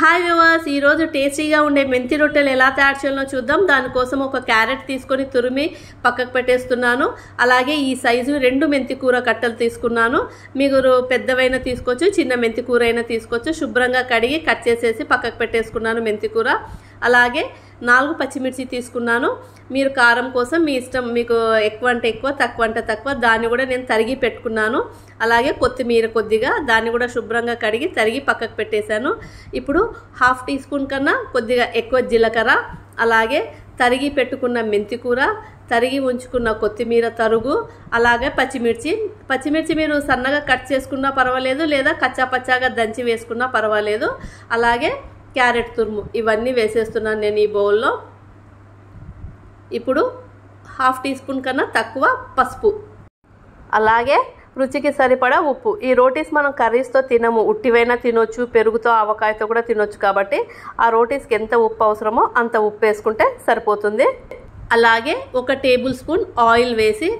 hi వివాస్ ఈరోజు టేస్టీగా ఉండే మెంతి రొట్టెలు ఎలా తయారు చేయాలో చూద్దాం దానికోసం ఒక క్యారెట్ తీసుకొని తురిమి పక్కకు పెట్టేస్తున్నాను అలాగే ఈ సైజు రెండు మెంతి కూర కట్టలు తీసుకున్నాను మీరు పెద్దవైనా తీసుకోవచ్చు చిన్న మెంతి కూర అయినా తీసుకోవచ్చు శుభ్రంగా కడిగి కట్ చేసేసి పక్కకు పెట్టేసుకున్నాను మెంతి కూర అలాగే నాలుగు పచ్చిమిర్చి తీసుకున్నాను మీరు కారం కోసం మీ ఇష్టం మీకు ఎక్కువ అంటే ఎక్కువ తక్కువ అంటే తక్కువ దాన్ని కూడా నేను తరిగి పెట్టుకున్నాను అలాగే కొత్తిమీర కొద్దిగా దాన్ని కూడా శుభ్రంగా కడిగి తరిగి పక్కకు పెట్టేశాను ఇప్పుడు హాఫ్ టీ స్పూన్ కన్నా కొద్దిగా ఎక్కువ జీలకర్ర అలాగే తరిగి పెట్టుకున్న మెంతి కూర తరిగి ఉంచుకున్న కొత్తిమీర తరుగు అలాగే పచ్చిమిర్చి పచ్చిమిర్చి మీరు సన్నగా కట్ చేసుకున్నా పర్వాలేదు లేదా కచ్చా పచ్చాగా దంచి వేసుకున్నా పర్వాలేదు అలాగే క్యారెట్ తురుము ఇవన్నీ వేసేస్తున్నాను నేను ఈ బౌల్లో ఇప్పుడు హాఫ్ టీ స్పూన్ కన్నా తక్కువ పసుపు అలాగే రుచికి సరిపడా ఉప్పు ఈ రోటీస్ మనం కర్రీస్తో తినము ఉట్టివైనా తినొచ్చు పెరుగుతో ఆవకాయతో కూడా తినొచ్చు కాబట్టి ఆ రోటీస్కి ఎంత ఉప్పు అవసరమో అంత ఉప్పు వేసుకుంటే సరిపోతుంది అలాగే ఒక టేబుల్ స్పూన్ ఆయిల్ వేసి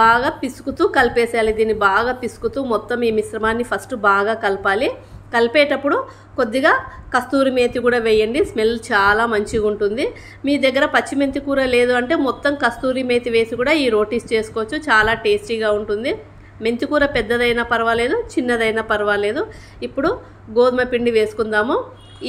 బాగా పిసుకుతూ కలిపేసేయాలి దీన్ని బాగా పిసుకుతూ మొత్తం ఈ మిశ్రమాన్ని ఫస్ట్ బాగా కలపాలి కలిపేటప్పుడు కొద్దిగా కస్తూరి మేతి కూడా వేయండి స్మెల్ చాలా మంచిగా ఉంటుంది మీ దగ్గర పచ్చిమెంతి కూర లేదు అంటే మొత్తం కస్తూరి మేతి వేసి కూడా ఈ రోటీస్ చేసుకోవచ్చు చాలా టేస్టీగా ఉంటుంది మెంతి కూర పెద్దదైనా పర్వాలేదు చిన్నదైనా పర్వాలేదు ఇప్పుడు గోధుమ పిండి వేసుకుందాము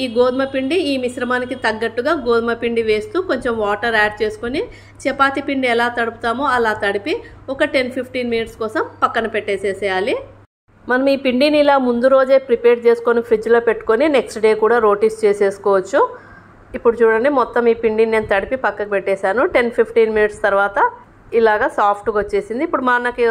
ఈ గోధుమ పిండి ఈ మిశ్రమానికి తగ్గట్టుగా గోధుమ పిండి వేస్తూ కొంచెం వాటర్ యాడ్ చేసుకొని చపాతీ పిండి ఎలా తడుపుతామో అలా తడిపి ఒక టెన్ ఫిఫ్టీన్ మినిట్స్ కోసం పక్కన పెట్టేసేసేయాలి మనం ఈ పిండిని ఇలా ముందు రోజే ప్రిపేర్ చేసుకొని ఫ్రిడ్జ్లో పెట్టుకొని నెక్స్ట్ డే కూడా రోటీస్ చేసేసుకోవచ్చు ఇప్పుడు చూడండి మొత్తం ఈ పిండిని నేను తడిపి పక్కకు పెట్టేశాను టెన్ ఫిఫ్టీన్ మినిట్స్ తర్వాత ఇలాగా సాఫ్ట్గా వచ్చేసింది ఇప్పుడు మనకి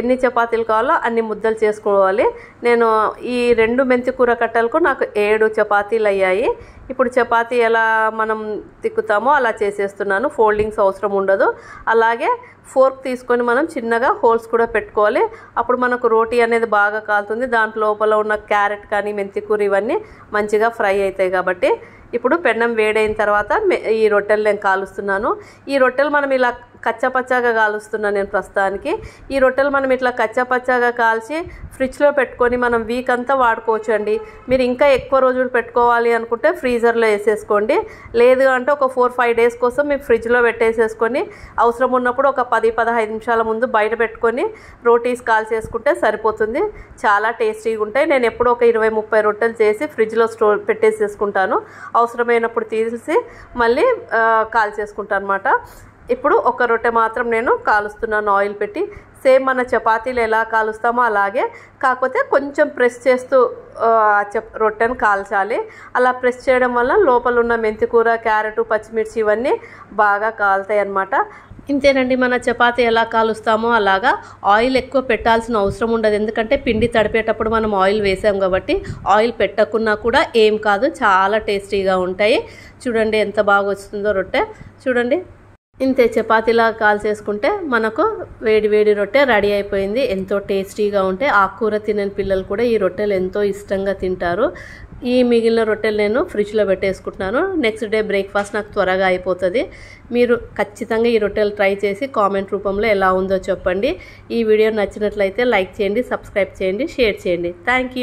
ఎన్ని చపాతీలు కావాలో అన్ని ముద్దలు చేసుకోవాలి నేను ఈ రెండు మెంతి కూర కట్టలకు నాకు ఏడు చపాతీలు అయ్యాయి ఇప్పుడు చపాతీ ఎలా మనం తిక్కుతామో అలా చేసేస్తున్నాను ఫోల్డింగ్స్ అవసరం ఉండదు అలాగే ఫోర్క్ తీసుకొని మనం చిన్నగా హోల్స్ కూడా పెట్టుకోవాలి అప్పుడు మనకు రోటీ అనేది బాగా కాలుతుంది దాంట్లో లోపల ఉన్న క్యారెట్ కానీ మెంతికూర ఇవన్నీ మంచిగా ఫ్రై అవుతాయి కాబట్టి ఇప్పుడు పెన్నం వేడైన తర్వాత ఈ రొట్టెలు నేను కాలుస్తున్నాను ఈ రొట్టెలు మనం ఇలా కచ్చపచ్చాగా కాలుస్తున్నాను నేను ప్రస్తుతానికి ఈ రొట్టెలు మనం ఇట్లా కచ్చపచ్చాగా కాల్చి ఫ్రిడ్జ్లో పెట్టుకొని మనం వీక్ అంతా వాడుకోవచ్చు అండి మీరు ఇంకా ఎక్కువ రోజులు పెట్టుకోవాలి అనుకుంటే ఫ్రీజర్లో వేసేసుకోండి లేదు అంటే ఒక ఫోర్ ఫైవ్ డేస్ కోసం మీరు ఫ్రిడ్జ్లో పెట్టేసేసుకొని అవసరం ఉన్నప్పుడు ఒక పది పదహైదు నిమిషాల ముందు బయట పెట్టుకొని రోటీస్ కాల్చేసుకుంటే సరిపోతుంది చాలా టేస్టీగా ఉంటాయి నేను ఎప్పుడూ ఒక ఇరవై ముప్పై రొట్టెలు చేసి ఫ్రిడ్జ్లో స్టోర్ పెట్టేసేసుకుంటాను అవసరమైనప్పుడు తీసి మళ్ళీ కాల్చేసుకుంటాను అనమాట ఇప్పుడు ఒక రొట్టె మాత్రం నేను కాలుస్తున్నాను ఆయిల్ పెట్టి సేమ్ మన చపాతీలు ఎలా కాలుస్తామో అలాగే కాకపోతే కొంచెం ప్రెస్ చేస్తూ రొట్టెను కాల్చాలి అలా ప్రెస్ చేయడం వల్ల లోపల ఉన్న మెంతికూర క్యారెట్ పచ్చిమిర్చి ఇవన్నీ బాగా కాలుతాయి అన్నమాట ఇంతేనండి మన చపాతి ఎలా కాలుస్తామో అలాగా ఆయిల్ ఎక్కువ పెట్టాల్సిన అవసరం ఉండదు ఎందుకంటే పిండి తడిపేటప్పుడు మనం ఆయిల్ వేసాం కాబట్టి ఆయిల్ పెట్టకున్నా కూడా ఏం కాదు చాలా టేస్టీగా ఉంటాయి చూడండి ఎంత బాగా వస్తుందో రొట్టె చూడండి ఇంతే చపాతీలా కాల్చేసుకుంటే మనకు వేడి వేడి రొట్టె రెడీ అయిపోయింది ఎంతో టేస్టీగా ఉంటే ఆకుకూర తినని పిల్లలు కూడా ఈ రొట్టెలు ఎంతో ఇష్టంగా తింటారు ఈ మిగిలిన రొట్టెలు నేను ఫ్రిడ్జ్లో పెట్టేసుకుంటున్నాను నెక్స్ట్ డే బ్రేక్ఫాస్ట్ నాకు త్వరగా అయిపోతుంది మీరు ఖచ్చితంగా ఈ రొట్టెలు ట్రై చేసి కామెంట్ రూపంలో ఎలా ఉందో చెప్పండి ఈ వీడియో నచ్చినట్లయితే లైక్ చేయండి సబ్స్క్రైబ్ చేయండి షేర్ చేయండి థ్యాంక్